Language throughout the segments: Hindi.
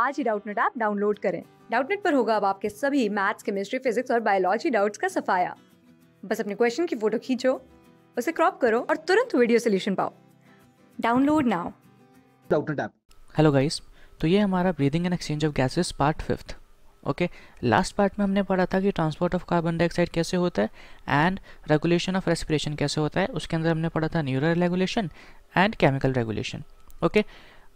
आज ही डाउटनेट ऐप डाउनलोड करें डाउटनेट पर होगा अब आपके सभी मैथ्स केमिस्ट्री फिजिक्स और बायोलॉजी डाउट्स का सफाया बस अपने क्वेश्चन की फोटो खींचो उसे क्रॉप करो और तुरंत वीडियो सोल्यूशन पाओ download now Doubtnut app hello guys तो ये हमारा breathing and exchange of gases part fifth okay last part में हमने पढ़ा था कि ट्रांसपोर्ट ऑफ कार्बन डाइऑक्साइड कैसे होता है एंड रेगुलेशन ऑफ रेस्पिरेशन कैसे होता है उसके अंदर हमने पढ़ा था neural regulation and chemical regulation okay okay?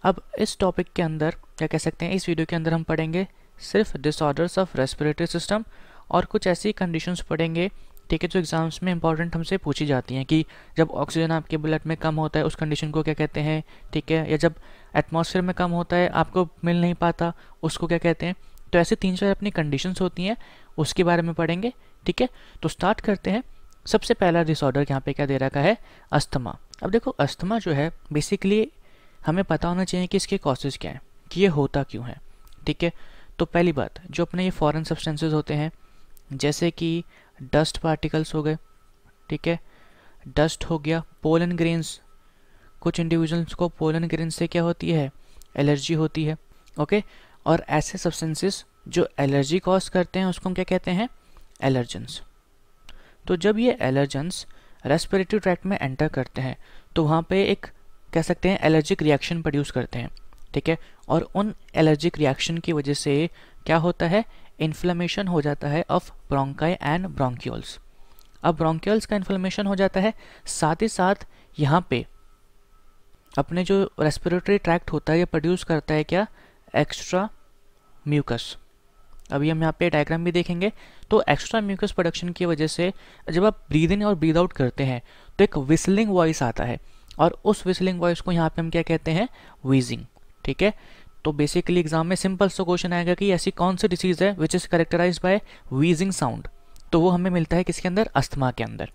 अब इस टॉपिक के अंदर या कह सकते हैं इस वीडियो के अंदर हम पढ़ेंगे सिर्फ डिसऑर्डर्स ऑफ रेस्पिरेटरी सिस्टम और कुछ ऐसी कंडीशंस पढ़ेंगे ठीक है जो एग्ज़ाम्स में इंपॉर्टेंट हमसे पूछी जाती हैं कि जब ऑक्सीजन आपके ब्लड में कम होता है उस कंडीशन को क्या कहते हैं ठीक है या जब एटमोसफेयर में कम होता है आपको मिल नहीं पाता उसको क्या कहते हैं तो ऐसे तीन चार अपनी कंडीशंस होती हैं उसके बारे में पढ़ेंगे ठीक है तो स्टार्ट करते हैं सबसे पहला डिसऑर्डर यहाँ पे क्या दे रखा है अस्थमा अब देखो अस्थमा जो है बेसिकली हमें पता होना चाहिए कि इसके कॉसेज क्या हैं कि ये होता क्यों है ठीक है तो पहली बात जो अपने ये फॉरेन सब्सटेंसेस होते हैं जैसे कि डस्ट पार्टिकल्स हो गए ठीक है डस्ट हो गया पोलन ग्रेन्स कुछ इंडिविजुअल्स को पोलन ग्रेन से क्या होती है एलर्जी होती है ओके और ऐसे सब्सटेंसेस जो एलर्जी कॉज करते हैं उसको हम क्या कहते हैं एलर्जेंस तो जब ये एलर्जेंस रेस्पिरेटरी ट्रैक्ट में एंटर करते हैं तो वहाँ पे एक कह सकते हैं एलर्जिक रिएक्शन प्रोड्यूस करते हैं ठीक है और उन एलर्जिक रिएक्शन की वजह से क्या होता है इन्फ्लेमेशन हो जाता है ऑफ ब्रोंकाई एंड ब्रोंक्योल्स अब ब्रोंक्योल्स का इन्फ्लेमेशन हो जाता है साथ ही साथ यहाँ पे अपने जो रेस्पिरेटरी ट्रैक्ट होता है ये प्रोड्यूस करता है क्या एक्स्ट्रा म्यूकस अभी हम यहाँ पे डायग्राम भी देखेंगे तो एक्स्ट्रा म्यूकस प्रोडक्शन की वजह से जब आप ब्रीद इन और ब्रीद आउट करते हैं तो एक विसलिंग वॉइस आता है और उस विसलिंग वॉइस को यहाँ पे हम क्या कहते हैं वीजिंग ठीक है तो बेसिकली एग्जाम में सिंपल सा क्वेश्चन आएगा कि ऐसी कौन सी डिसीज है which is characterise by wheezing sound तो वो हमें मिलता है किसके अंदर अस्थमा के अंदर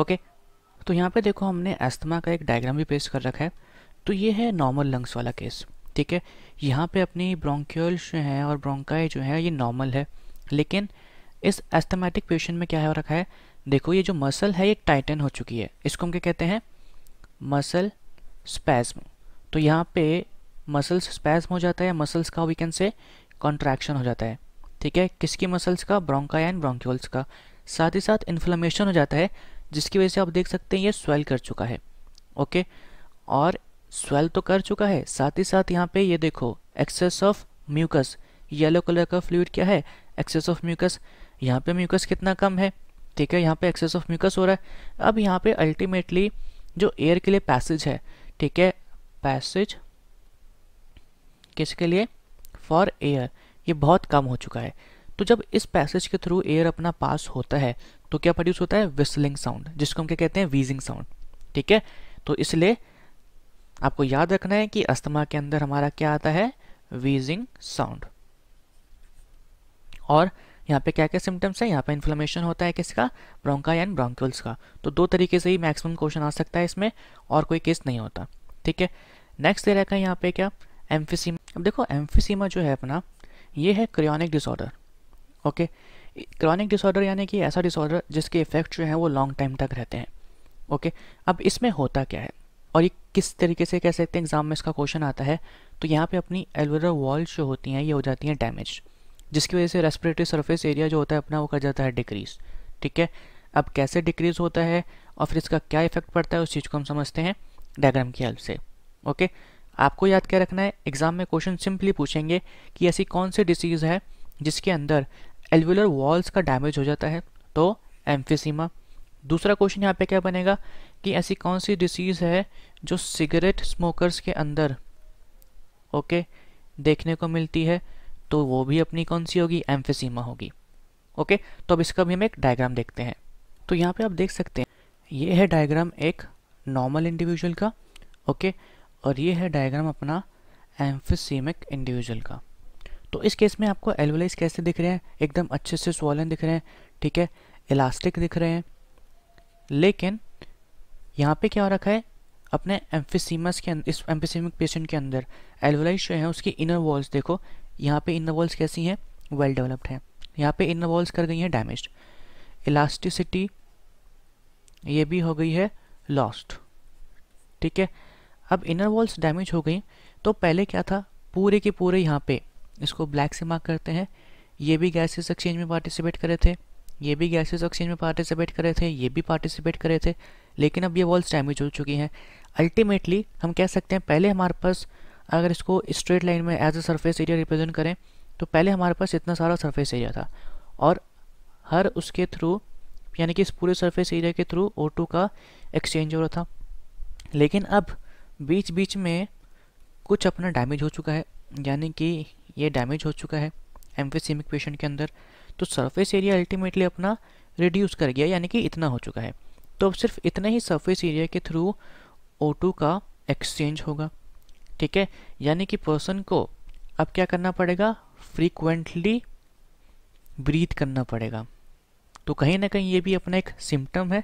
ओके तो यहाँ पे देखो हमने अस्थमा का एक डायग्राम भी पेश कर रखा है तो ये है नॉर्मल लंग्स वाला केस ठीक है यहाँ पे अपनी ब्रोंक्यूल्स जो हैं और ब्रोंकाई जो है ये नॉर्मल है लेकिन इस एस्थमेटिक पेशेंट में क्या हो रखा है देखो ये जो मसल है ये टाइटन हो चुकी है इसको हम क्या कहते हैं मसल स्पैज्म तो यहाँ पे मसल्स स्पैज्म हो जाता है मसल्स का वी कैन से कॉन्ट्रैक्शन हो जाता है ठीक है किसकी मसल्स का ब्रोंका एंड ब्रोंक्यूल्स का साथ ही साथ इन्फ्लामेशन हो जाता है जिसकी वजह से आप देख सकते हैं ये स्वेल कर चुका है ओके और स्वेल तो कर चुका है साथ ही साथ यहाँ पे ये देखो excess of mucus yellow colour का फ्लूड क्या है एक्सेस ऑफ म्यूकस यहाँ पे म्यूकस कितना कम है ठीक है यहाँ पे एक्सेस ऑफ म्यूकस हो रहा है अब यहाँ पे अल्टीमेटली जो एयर के लिए पैसेज है ठीक है पैसेज किसके लिए फॉर एयर ये बहुत कम हो चुका है तो जब इस पैसेज के थ्रू एयर अपना पास होता है तो क्या प्रोड्यूस होता है विस्लिंग साउंड जिसको हम क्या कहते हैं वीजिंग साउंड ठीक है तो इसलिए आपको याद रखना है कि अस्थमा के अंदर हमारा क्या आता है वीजिंग साउंड और यहाँ पे क्या क्या सिम्टम्स है यहाँ पे इन्फ्लेमेशन होता है किसका ब्रोंका एंड ब्रोंक्यूल्स का तो दो तरीके से ही मैक्सिमम क्वेश्चन आ सकता है इसमें और कोई केस नहीं होता ठीक है नेक्स्ट दे रखा है यहाँ पे क्या एम्फिसीमा अब देखो एम्फिसीमा जो है अपना ये है chronic disorder okay chronic disorder यानी कि ऐसा डिसऑर्डर जिसके इफेक्ट जो हैं वो लॉन्ग टाइम तक रहते हैं ओके अब इसमें होता क्या है और ये किस तरीके से कह सकते हैं एग्जाम में इसका क्वेश्चन आता है तो यहाँ पे अपनी एलवेरा वॉल्स जो होती हैं ये हो जाती हैं डैमेज जिसकी वजह से रेस्पिरेटरी सरफेस एरिया जो होता है अपना वो कर जाता है डिक्रीज ठीक है अब कैसे डिक्रीज होता है और फिर इसका क्या इफेक्ट पड़ता है उस चीज़ को हम समझते हैं डायग्राम की हेल्प से ओके आपको याद क्या रखना है एग्जाम में क्वेश्चन सिंपली पूछेंगे कि ऐसी कौन सी डिसीज़ है जिसके अंदर एलवुलर वॉल्स का डैमेज हो जाता है तो एम्फिसीमा दूसरा क्वेश्चन यहाँ पे क्या बनेगा कि ऐसी कौन सी डिसीज़ है जो सिगरेट स्मोकर्स के अंदर ओके देखने को मिलती है तो वो भी अपनी कौन सी होगी एम्फेसीमा होगी ओके तो अब इसका भी हम एक डायग्राम देखते हैं तो यहाँ पे आप देख सकते हैं ये है डायग्राम एक नॉर्मल इंडिविजुअल का ओके और ये है डायग्राम अपना एम्फेसीमिक इंडिविजुअल का तो इस केस में आपको एलवलाइज कैसे दिख रहे हैं एकदम अच्छे से स्वॉलन दिख रहे हैं ठीक है इलास्टिक दिख रहे हैं लेकिन यहाँ पे क्या रखा है अपने एम्फिसीमस के अं-, इस एम्फिसीमिक पेशेंट के अंदर एलवलाइज जो है उसकी इनर वॉल्स देखो यहाँ पे इनर वॉल्स कैसी हैं वेल डेवलप्ड हैं यहाँ पे इनर वॉल्स कर गई हैं डैमेज इलास्टिसिटी ये भी हो गई है लॉस्ट ठीक है अब इनर वॉल्स डैमेज हो गई तो पहले क्या था पूरे के पूरे यहाँ पे इसको ब्लैक से मार्क करते हैं ये भी गैसेस एक्सचेंज में पार्टिसिपेट करे थे ये भी गैसेस एक्सचेंज में पार्टिसिपेट करे थे ये भी पार्टिसिपेट करे थे लेकिन अब ये वॉल्स डैमेज हो चुकी हैं अल्टीमेटली हम कह सकते हैं पहले हमारे पास अगर इसको स्ट्रेट लाइन में as a surface area represent करें तो पहले हमारे पास इतना सारा सरफेस एरिया था और हर उसके थ्रू यानी कि इस पूरे सरफेस एरिया के थ्रू टू का एक्सचेंज हो रहा था लेकिन अब बीच बीच में कुछ अपना डैमेज हो चुका है यानी कि ये डैमेज हो चुका है सीमिक पेशेंट के अंदर तो सरफेस एरिया अल्टीमेटली अपना रिड्यूस कर गया यानी कि इतना हो चुका है तो अब सिर्फ इतना ही सरफेस एरिया के थ्रू टू का एक्सचेंज होगा ठीक है यानी कि पर्सन को अब क्या करना पड़ेगा फ्रीक्वेंटली ब्रीथ करना पड़ेगा तो कहीं ना कहीं ये भी अपना एक सिम्टम है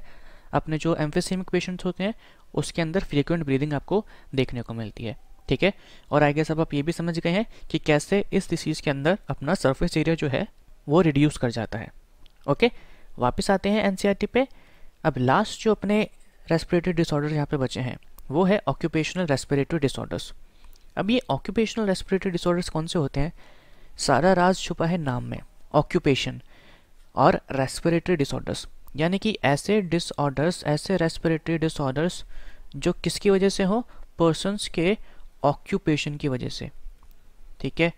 अपने जो एम्फेसिमिक पेशेंट्स होते हैं उसके अंदर फ्रीक्वेंट ब्रीदिंग आपको देखने को मिलती है ठीक है और आई गेस अब आप ये भी समझ गए हैं कि कैसे इस डिसीज़ के अंदर अपना सरफेस एरिया जो है वो रिड्यूस कर जाता है ओके वापस आते हैं एन e पे अब लास्ट जो अपने रेस्पिरेटरी डिसऑर्डर यहाँ पे बचे हैं वो है ऑक्यूपेशनल रेस्पिरेटरी डिसऑर्डर्स अब ये ऑक्यूपेशनल रेस्पिरेटरी डिसऑर्डर्स कौन से होते हैं सारा राज छुपा है नाम में ऑक्यूपेशन और रेस्पिरेटरी डिसऑर्डर्स यानी कि ऐसे डिसऑर्डर्स ऐसे रेस्पिरेटरी डिसऑर्डर्स जो किसकी वजह से हो पर्सनस के ऑक्यूपेशन की वजह से ठीक है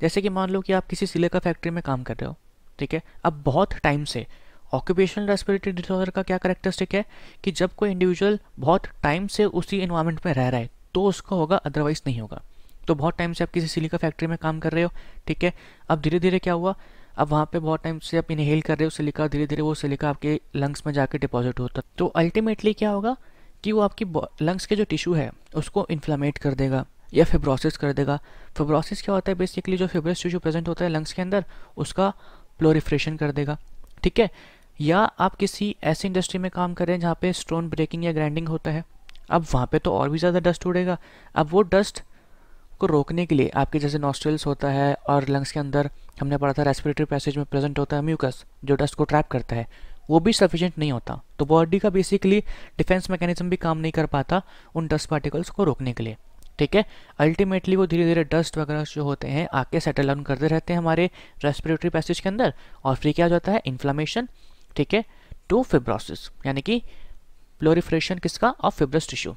जैसे कि मान लो कि आप किसी सिले का फैक्ट्री में काम कर रहे हो ठीक है अब बहुत टाइम से ऑक्यूपेशनल रेस्पिरेटरी डिसऑर्डर का क्या करेक्टरिस्टिक है कि जब कोई इंडिविजुअल बहुत टाइम से उसी इन्वायरमेंट में रह रहा है तो उसको होगा अदरवाइज नहीं होगा तो बहुत टाइम से आप किसी सिलिका फैक्ट्री में काम कर रहे हो ठीक है अब धीरे धीरे क्या हुआ अब वहाँ पे बहुत टाइम से आप इनहेल कर रहे हो सिलिका धीरे धीरे वो सिलिका आपके लंग्स में जाकर डिपॉजिट होता तो अल्टीमेटली क्या होगा कि वो आपकी लंग्स के जो टिश्यू है उसको इन्फ्लामेट कर देगा या फिब्रोसिस कर देगा फिब्रोसिस क्या होता है बेसिकली जो फिब्रस टिश्यू प्रेजेंट होता है लंग्स के अंदर उसका प्लोरिफ्रेशन कर देगा ठीक है या आप किसी ऐसी इंडस्ट्री में काम करें जहाँ पे स्टोन ब्रेकिंग या ग्राइंडिंग होता है अब वहाँ पे तो और भी ज़्यादा डस्ट उड़ेगा अब वो डस्ट को रोकने के लिए आपके जैसे नॉस्ट्रल्स होता है और लंग्स के अंदर हमने पढ़ा था रेस्पिरेटरी पैसेज में प्रेजेंट होता है म्यूकस जो डस्ट को ट्रैप करता है वो भी सफिशेंट नहीं होता तो बॉडी का बेसिकली डिफेंस मैकेनिज्म भी काम नहीं कर पाता उन डस्ट पार्टिकल्स को रोकने के लिए ठीक है अल्टीमेटली वो धीरे धीरे डस्ट वगैरह जो होते हैं आके सेटल डाउन करते रहते हैं हमारे रेस्पिरेटरी पैसेज के अंदर और फिर क्या हो जाता है इन्फ्लामेशन ठीक है टू फिब्रोसिस यानी कि प्लोरिफ्रेशन किसका ऑफ फिब्रस टिश्यू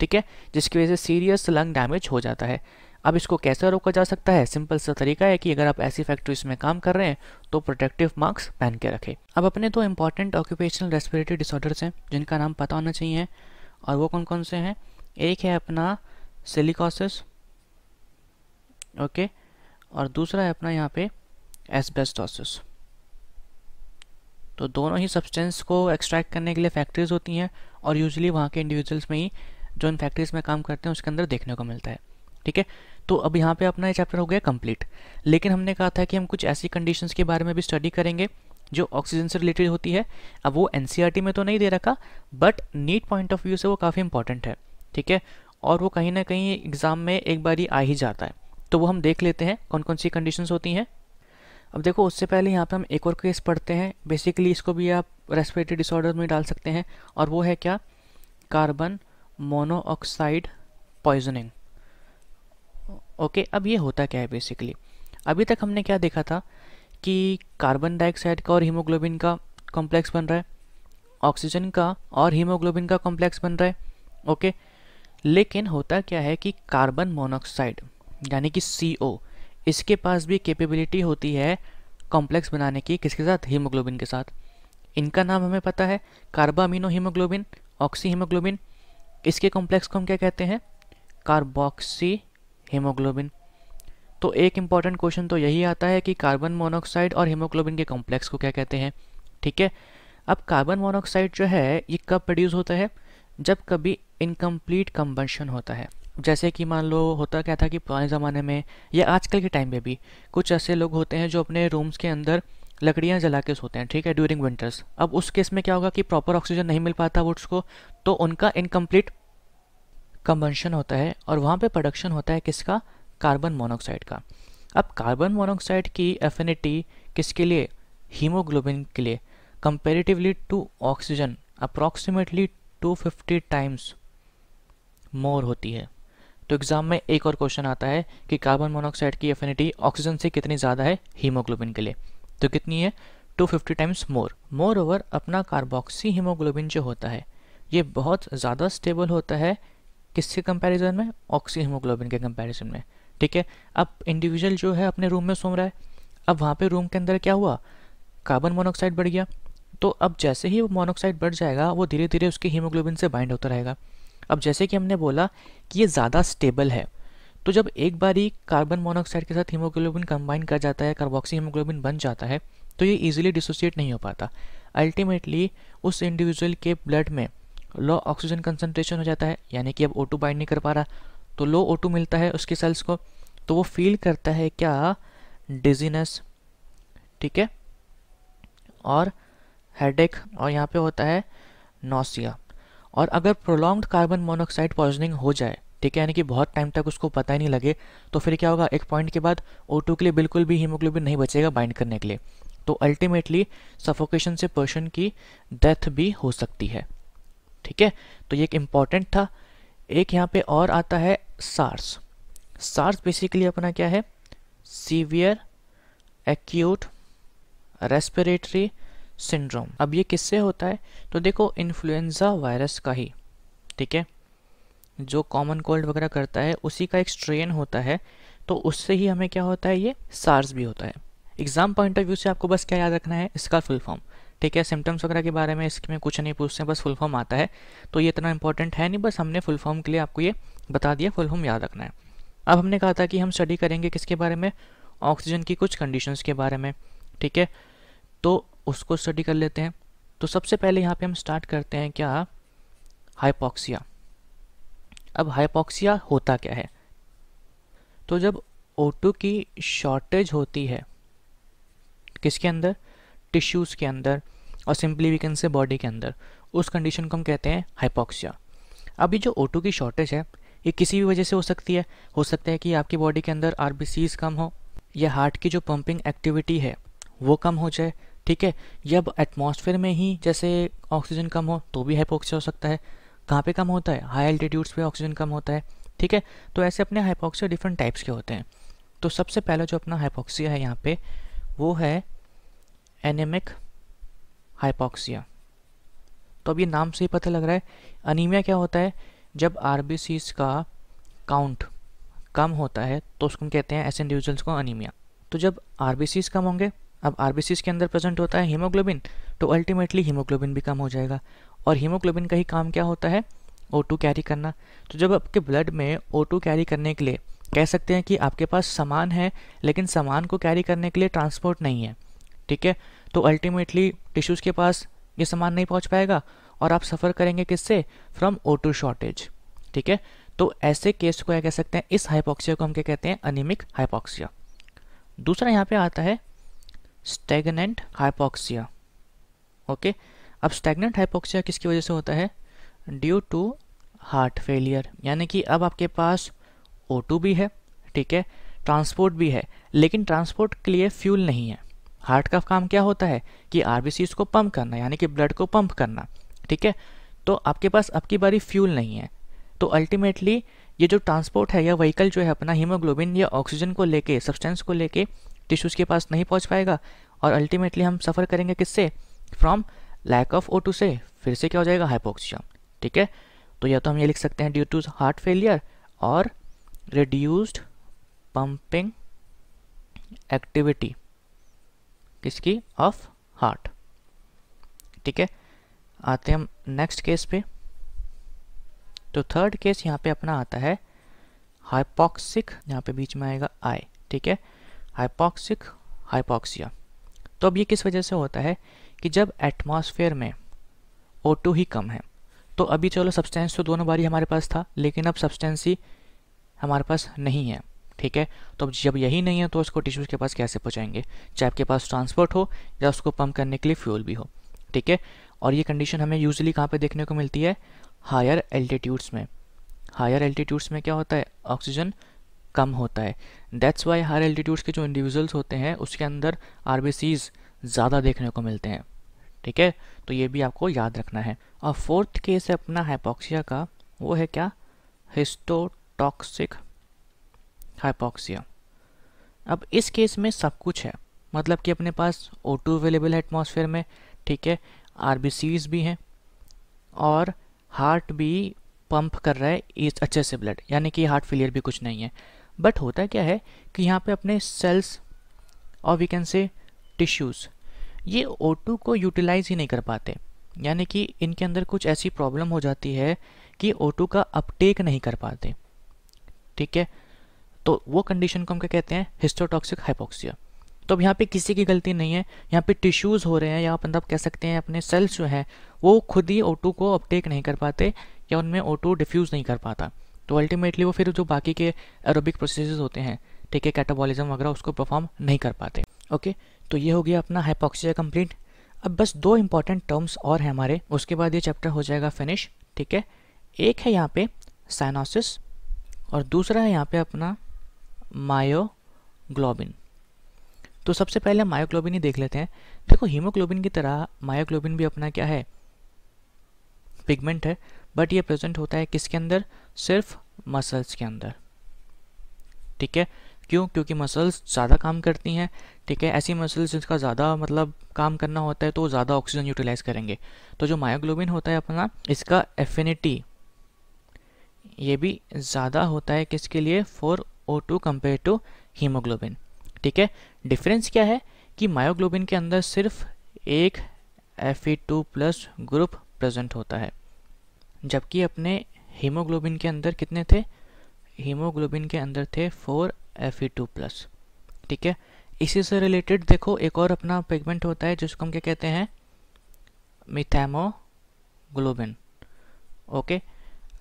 ठीक है जिसकी वजह से सीरियस लंग डैमेज हो जाता है अब इसको कैसे रोका जा सकता है सिंपल सा तरीका है कि अगर आप ऐसी फैक्ट्रीज में काम कर रहे हैं तो प्रोटेक्टिव मास्क पहन के रखें अब अपने दो इंपॉर्टेंट ऑक्यूपेशनल रेस्पिरेटरी डिसऑर्डर्स हैं जिनका नाम पता होना चाहिए और वो कौन कौन से हैं एक है अपना सिलिकॉसिस ओके और दूसरा है अपना यहाँ पे एसबेस्टोसिस तो दोनों ही सब्सटेंस को एक्सट्रैक्ट करने के लिए फैक्ट्रीज होती हैं और यूजली वहाँ के इंडिविजुअल्स में ही जो इन फैक्ट्रीज में काम करते हैं उसके अंदर देखने को मिलता है ठीक है तो अब यहाँ पे अपना ये चैप्टर हो गया कंप्लीट लेकिन हमने कहा था कि हम कुछ ऐसी कंडीशंस के बारे में भी स्टडी करेंगे जो ऑक्सीजन से रिलेटेड होती है अब वो एन e में तो नहीं दे रखा but NEET point of view से वो काफ़ी इंपॉर्टेंट है ठीक है और वो कहीं ना कहीं एग्ज़ाम में एक बार ही आ ही जाता है तो वो हम देख लेते हैं कौन कौन सी कंडीशंस होती हैं अब देखो उससे पहले यहाँ पे हम एक और केस पढ़ते हैं बेसिकली इसको भी आप रेस्पिरेटरी डिसऑर्डर में डाल सकते हैं और वो है क्या कार्बन मोनोऑक्साइड पॉइजनिंग ओके अब ये होता क्या है बेसिकली अभी तक हमने क्या देखा था कि कार्बन डाइऑक्साइड का और हीमोग्लोबिन का कॉम्प्लेक्स बन रहा है ऑक्सीजन का और हीमोग्लोबिन का कॉम्प्लेक्स बन रहा है ओके लेकिन होता क्या है कि कार्बन मोनोऑक्साइड यानी कि सी ओ इसके पास भी कैपेबिलिटी होती है कॉम्प्लेक्स बनाने की किसके साथ हीमोग्लोबिन के साथ इनका नाम हमें पता है कार्बामिनो हीमोग्लोबिन ऑक्सी हीमोग्लोबिन इसके कॉम्प्लेक्स को हम क्या कहते हैं कार्बोक्सी हीमोग्लोबिन तो एक इम्पॉर्टेंट क्वेश्चन तो यही आता है कि कार्बन मोनोक्साइड और हीमोग्लोबिन के कॉम्प्लेक्स को क्या कहते हैं ठीक है अब कार्बन मोनोक्साइड जो है ये कब प्रोड्यूस होता है जब कभी इनकम्प्लीट कम्बन होता है जैसे कि मान लो होता क्या था कि पुराने ज़माने में या आजकल के टाइम पे भी कुछ ऐसे लोग होते हैं जो अपने रूम्स के अंदर लकड़ियाँ जला के सोते हैं ठीक है ड्यूरिंग विंटर्स अब उस केस में क्या होगा कि प्रॉपर ऑक्सीजन नहीं मिल पाता वुड्स को तो उनका इनकम्प्लीट कम्बंशन होता है और वहाँ पर प्रोडक्शन होता है किसका कार्बन मोनोक्साइड का अब कार्बन मोनोक्साइड की एफिनिटी किसके लिए हीमोग्लोबिन के लिए comparatively to oxygen approximately 250 times more होती है तो एग्जाम में एक और क्वेश्चन आता है कि कार्बन मोनोऑक्साइड की एफिनिटी ऑक्सीजन से कितनी ज़्यादा है हीमोग्लोबिन के लिए तो कितनी है 250 टाइम्स मोर मोर ओवर अपना कार्बोक्सी हीमोग्लोबिन जो होता है ये बहुत ज़्यादा स्टेबल होता है किसके कंपैरिजन में ऑक्सी हीमोग्लोबिन के कंपैरिजन में ठीक है अब इंडिविजुअल जो है अपने रूम में सो रहा है अब वहाँ पे रूम के अंदर क्या हुआ कार्बन मोनोऑक्साइड बढ़ गया तो अब जैसे ही वो मोनोऑक्साइड बढ़ जाएगा वो धीरे धीरे उसके हीमोग्लोबिन से बाइंड होता रहेगा अब जैसे कि हमने बोला कि ये ज़्यादा स्टेबल है तो जब एक बार ही कार्बन मोनोऑक्साइड के साथ हीमोग्लोबिन कंबाइन कर जाता है कार्बोक्सी हीमोग्लोबिन बन जाता है तो ये इजीली डिसोसिएट नहीं हो पाता अल्टीमेटली उस इंडिविजुअल के ब्लड में लो ऑक्सीजन कंसनट्रेशन हो जाता है यानी कि अब ओ बाइंड नहीं कर पा रहा तो लो ओ मिलता है उसके सेल्स को तो वो फील करता है क्या डिजीनेस ठीक है और हेडेक और यहाँ पे होता है नोसिया और अगर प्रोलॉन्ग कार्बन मोनोक्साइड पॉइजनिंग हो जाए ठीक है यानी कि बहुत टाइम तक उसको पता ही नहीं लगे तो फिर क्या होगा एक पॉइंट के बाद ओ के लिए बिल्कुल भी हीमोग्लोबिन नहीं बचेगा बाइंड करने के लिए तो अल्टीमेटली सफोकेशन से पर्सन की डेथ भी हो सकती है ठीक है तो ये एक इम्पॉर्टेंट था एक यहाँ पे और आता है सार्स सार्स बेसिकली अपना क्या है सीवियर एक्यूट रेस्पिरेटरी सिंड्रोम अब ये किससे होता है तो देखो इन्फ्लुएंजा वायरस का ही ठीक है जो कॉमन कोल्ड वगैरह करता है उसी का एक स्ट्रेन होता है तो उससे ही हमें क्या होता है ये सार्स भी होता है एग्जाम पॉइंट ऑफ व्यू से आपको बस क्या याद रखना है इसका फुल फॉर्म ठीक है सिम्टम्स वगैरह के बारे में इसमें कुछ नहीं पूछते हैं बस फुल फॉर्म आता है तो ये इतना इंपॉर्टेंट है नहीं बस हमने फुल फॉर्म के लिए आपको ये बता दिया फुल फॉर्म याद रखना है अब हमने कहा था कि हम स्टडी करेंगे किसके बारे में ऑक्सीजन की कुछ कंडीशंस के बारे में ठीक है तो उसको स्टडी कर लेते हैं तो सबसे पहले यहाँ पे हम स्टार्ट करते हैं क्या हाइपोक्सिया अब हाइपोक्सिया होता क्या है तो जब ओ की शॉर्टेज होती है किसके अंदर टिश्यूज़ के अंदर और simply we can say body के अंदर उस कंडीशन को हम कहते हैं हाइपोक्सिया अब ये जो ओ की शॉर्टेज है ये किसी भी वजह से हो सकती है हो सकता है कि आपकी बॉडी के अंदर आर कम हो या हार्ट की जो पंपिंग एक्टिविटी है वो कम हो जाए ठीक है जब एटमॉस्फेयर में ही जैसे ऑक्सीजन कम हो तो भी हाइपोक्सिया हो सकता है कहाँ पे कम होता है हाई एल्टीट्यूड्स पे ऑक्सीजन कम होता है ठीक है तो ऐसे अपने हाइपोक्सिया डिफरेंट टाइप्स के होते हैं तो सबसे पहला जो अपना हाइपोक्सिया है यहाँ पे वो है एनेमिक हाइपोक्सिया तो अब ये नाम से ही पता लग रहा है अनिमिया क्या होता है जब आर का काउंट कम होता है तो उसको कहते हैं ऐसे इंडिविजुअल्स को अनिमिया तो जब आर कम होंगे अब आर के अंदर प्रेजेंट होता है हीमोग्लोबिन तो अल्टीमेटली हीमोग्लोबिन भी कम हो जाएगा और हीमोग्लोबिन का ही काम क्या होता है ओ टू कैरी करना तो जब आपके ब्लड में ओ टू कैरी करने के लिए कह सकते हैं कि आपके पास सामान है लेकिन सामान को कैरी करने के लिए ट्रांसपोर्ट नहीं है ठीक है तो अल्टीमेटली टिश्यूज़ के पास ये सामान नहीं पहुंच पाएगा और आप सफ़र करेंगे किससे फ्रॉम ओ टू शॉर्टेज ठीक है तो ऐसे केस को क्या कह सकते हैं इस हाइपोक्सिया को हम क्या कहते हैं अनिमिक हाइपोक्सिया दूसरा यहाँ पे आता है स्टेगनेंट हाइपोक्सिया ओके अब स्टेगनेंट हाइपोक्सिया किसकी वजह से होता है ड्यू टू हार्ट फेलियर यानी कि अब आपके पास ओ भी है ठीक है ट्रांसपोर्ट भी है लेकिन ट्रांसपोर्ट के लिए फ्यूल नहीं है हार्ट का काम क्या होता है कि आर को पंप करना यानी कि ब्लड को पंप करना ठीक है तो आपके पास अब की बारी फ्यूल नहीं है तो अल्टीमेटली ये जो ट्रांसपोर्ट है या व्हीकल जो है अपना हीमोग्लोबिन या ऑक्सीजन को लेके सब्सटेंस को लेके टिश्यूज़ के पास नहीं पहुंच पाएगा और अल्टीमेटली हम सफ़र करेंगे किससे फ्रॉम लैक ऑफ ओ से फिर से क्या हो जाएगा हाइपोक्सिया ठीक है तो या तो हम ये लिख सकते हैं ड्यू टू हार्ट फेलियर और रिड्यूस्ड पंपिंग एक्टिविटी किसकी ऑफ हार्ट ठीक है आते हम नेक्स्ट केस पे तो थर्ड केस यहाँ पे अपना आता है हाइपोक्सिक यहाँ पे बीच में आएगा आई ठीक है हाइपॉक्सिक हाइपॉक्सिया तो अब ये किस वजह से होता है कि जब एटमॉस्फेयर में ओ टू ही कम है तो अभी चलो सब्सटेंस तो दोनों बारी हमारे पास था लेकिन अब सब्सटेंस ही हमारे पास नहीं है ठीक है तो अब जब यही नहीं है तो उसको टिश्यूज़ के पास कैसे पहुँचाएंगे चाहे आपके पास ट्रांसपोर्ट हो या उसको पम्प करने के लिए फ्यूल भी हो ठीक है और ये कंडीशन हमें यूजली कहाँ पे देखने को मिलती है हायर एल्टीट्यूड्स में हायर एल्टीट्यूड्स में क्या होता है ऑक्सीजन कम होता है दैट्स वाई हायर एल्टीट्यूड्स के जो इंडिविजुअल्स होते हैं उसके अंदर आर ज़्यादा देखने को मिलते हैं ठीक है तो ये भी आपको याद रखना है और फोर्थ केस है अपना हाइपोक्सिया का वो है क्या हिस्टोटॉक्सिक हाइपोक्सिया अब इस केस में सब कुछ है मतलब कि अपने पास ओ टू अवेलेबल है एटमोसफेयर में ठीक है आर भी हैं और हार्ट भी पंप कर रहा है इस अच्छे से ब्लड यानी कि हार्ट फेलियर भी कुछ नहीं है बट होता क्या है कि यहाँ पे अपने सेल्स और वी कैन से टिश्यूज़ ये O2 को यूटिलाइज ही नहीं कर पाते यानी कि इनके अंदर कुछ ऐसी प्रॉब्लम हो जाती है कि O2 का अपटेक नहीं कर पाते ठीक है तो वो कंडीशन को हम क्या कहते हैं हिस्टोटॉक्सिक हाइपोक्सिया तो अब यहाँ पे किसी की गलती नहीं है यहाँ पे टिश्यूज़ हो रहे हैं या मतलब कह सकते हैं अपने सेल्स जो हैं वो खुद ही O2 को अपटेक नहीं कर पाते या उनमें O2 डिफ्यूज़ नहीं कर पाता तो अल्टीमेटली वो फिर जो बाकी के एरोबिक प्रोसेस होते हैं ठीक है कैटाबॉलिज्म वगैरह उसको परफॉर्म नहीं कर पाते ओके तो ये हो गया अपना हाइपोक्सिया कंप्लीट अब बस दो इंपॉर्टेंट टर्म्स और हैं हमारे उसके बाद ये चैप्टर हो जाएगा फिनिश ठीक है एक है यहाँ पे साइनोसिस और दूसरा है यहाँ पे अपना मायोग्लोबिन तो सबसे पहले मायोग्लोबिन ही देख लेते हैं देखो हीमोग्लोबिन की तरह मायोग्लोबिन भी अपना क्या है पिगमेंट है बट ये प्रेजेंट होता है किसके अंदर सिर्फ मसल्स के अंदर ठीक है क्यों क्योंकि मसल्स ज़्यादा काम करती हैं ठीक है ऐसी मसल्स जिसका ज़्यादा मतलब काम करना होता है तो ज़्यादा ऑक्सीजन यूटिलाइज करेंगे तो जो मायोग्लोबिन होता है अपना इसका एफिनिटी ये भी ज़्यादा होता है किसके लिए for O two compare to haemoglobin ठीक है डिफरेंस क्या है कि मायोग्लोबिन के अंदर सिर्फ एक F E two plus group present होता है जबकि अपने हीमोग्लोबिन के अंदर कितने थे हीमोग्लोबिन के अंदर थे फोर एफ टू प्लस ठीक है इसी से रिलेटेड देखो एक और अपना पिगमेंट होता है जिसको हम क्या कहते हैं मिथेमोग्लोबिन ओके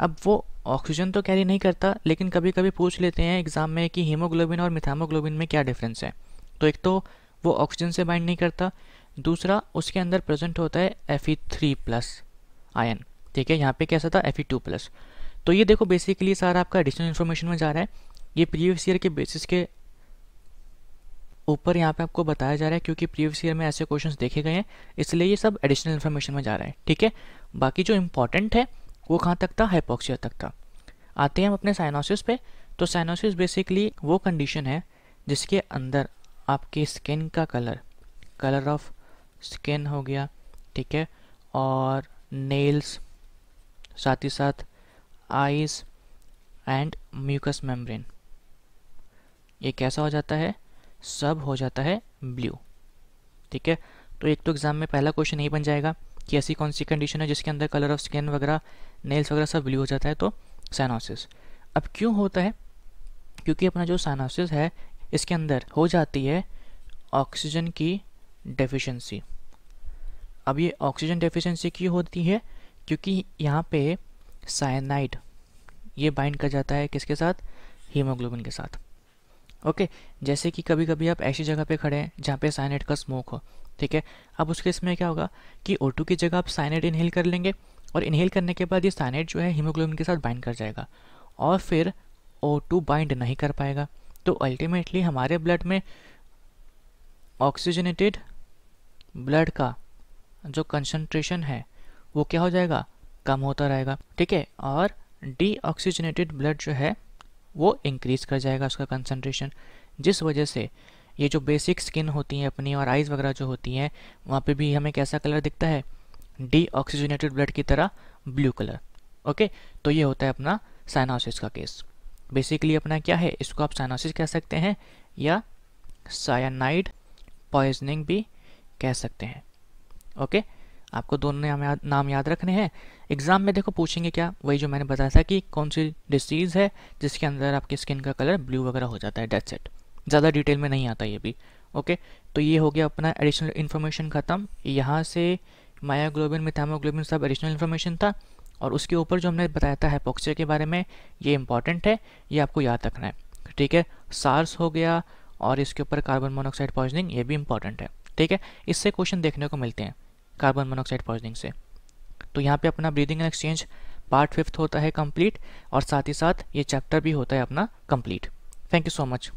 अब वो ऑक्सीजन तो कैरी नहीं करता लेकिन कभी कभी पूछ लेते हैं एग्जाम में कि हीमोग्लोबिन और मिथामोग्लोबिन में क्या डिफरेंस है तो एक तो वो ऑक्सीजन से बाइंड नहीं करता दूसरा उसके अंदर प्रेजेंट होता है F E three plus ion ठीक है यहाँ पे कैसा था एफ ई टू प्लस तो ये देखो बेसिकली सारा आपका एडिशनल इन्फॉर्मेशन में जा रहा है ये प्रीवियस ईयर के बेसिस के ऊपर यहाँ पे आपको बताया जा रहा है क्योंकि प्रीवियस ईयर में ऐसे क्वेश्चंस देखे गए हैं इसलिए ये सब एडिशनल इन्फॉर्मेशन में जा रहा है ठीक है बाकी जो इम्पॉर्टेंट है वो कहाँ तक था हाइपोक्सिया तक था आते हैं हम अपने साइनोसिस पे तो साइनोसिस बेसिकली वो कंडीशन है जिसके अंदर आपके स्किन का कलर कलर ऑफ स्किन हो गया ठीक है और नेल्स साथ ही साथ आइज एंड म्यूकस मेम्ब्रेन ये कैसा हो जाता है सब हो जाता है ब्लू ठीक है तो एक तो एग्ज़ाम में पहला क्वेश्चन यही बन जाएगा कि ऐसी कौन सी कंडीशन है जिसके अंदर कलर ऑफ स्किन वगैरह नेल्स वगैरह सब ब्लू हो जाता है तो साइनोसिस अब क्यों होता है क्योंकि अपना जो साइनोसिस है इसके अंदर हो जाती है ऑक्सीजन की डेफिशिएंसी अब ये ऑक्सीजन डेफिशिएंसी क्यों होती है क्योंकि यहाँ पे साइनाइड ये बाइंड कर जाता है किसके साथ हीमोग्लोबिन के साथ ओके जैसे कि कभी कभी आप ऐसी जगह पे खड़े हैं जहाँ पे साइनाइड का स्मोक हो ठीक है अब उसके इसमें क्या होगा कि ओ की जगह आप साइनाइड इनहेल कर लेंगे और इनहेल करने के बाद ये साइनाइड जो है हीमोग्लोबिन के साथ बाइंड कर जाएगा और फिर ओ टू बाइंड नहीं कर पाएगा तो अल्टीमेटली हमारे ब्लड में ऑक्सीजनेटेड ब्लड का जो कंसनट्रेशन है वो क्या हो जाएगा कम होता रहेगा ठीक है और डीऑक्सीजनेटेड ब्लड जो है वो इंक्रीज कर जाएगा उसका कंसनट्रेशन जिस वजह से ये जो बेसिक स्किन होती है अपनी और आइज़ वगैरह जो होती हैं वहाँ पे भी हमें कैसा कलर दिखता है डी ऑक्सीजनेटेड ब्लड की तरह ब्लू कलर ओके तो ये होता है अपना साइनासिस का केस बेसिकली अपना क्या है इसको आप साइनासिस कह सकते हैं या साइनाइड पॉइजनिंग भी कह सकते हैं ओके okay? आपको दोनों नाम याद नाम याद रखने हैं एग्ज़ाम में देखो पूछेंगे क्या वही जो मैंने बताया था कि कौन सी डिसीज़ है जिसके अंदर आपकी स्किन का कलर ब्लू वगैरह हो जाता है डेथ सेट ज़्यादा डिटेल में नहीं आता ये भी ओके तो ये हो गया अपना एडिशनल इन्फॉर्मेशन ख़त्म यहाँ से मायाग्लोबिन मिथामोग्लोबिन सब एडिशनल इन्फॉर्मेशन था और उसके ऊपर जो हमने बताया था हैपोक्सिया के बारे में ये इंपॉर्टेंट है ये आपको याद रखना है ठीक है सार्स हो गया और इसके ऊपर कार्बन मोनोक्साइड पॉइजनिंग ये भी इंपॉर्टेंट है ठीक है इससे क्वेश्चन देखने को मिलते हैं कार्बन मोनॉक्साइड पॉइजनिंग से तो यहाँ पे अपना breathing and exchange part fifth होता है कंप्लीट और साथ ही साथ ये चैप्टर भी होता है अपना complete thank you so much